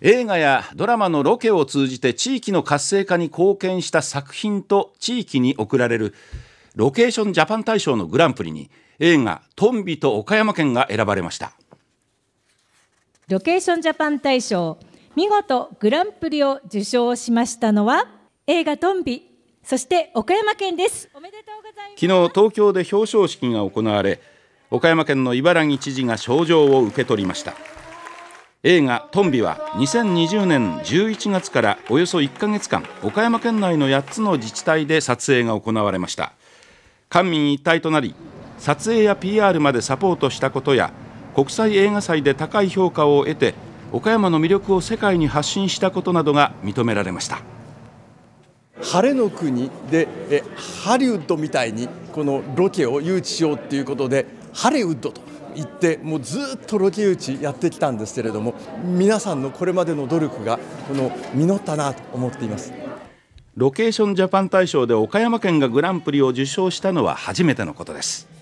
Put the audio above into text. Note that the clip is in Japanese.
映画やドラマのロケを通じて地域の活性化に貢献した作品と地域に贈られるロケーションジャパン大賞のグランプリに映画「トンビと岡山県」が選ばれましたロケーションジャパン大賞見事グランプリを受賞しましたのは映画「トンビ」そして岡山県ですおめでとうございます昨日東京で表彰式が行われ岡山県の茨城知事が賞状を受け取りました映画「トンビ」は2020年11月からおよそ1か月間岡山県内の8つの自治体で撮影が行われました官民一体となり撮影や PR までサポートしたことや国際映画祭で高い評価を得て岡山の魅力を世界に発信したことなどが認められました。晴れの国でえハリウッドみたいにこのロケを誘致しようっていうことでハリウッドと言ってもうずっとロケ誘致やってきたんですけれども皆さんのこれまでの努力がこの実ったなと思っていますロケーションジャパン大賞で岡山県がグランプリを受賞したのは初めてのことです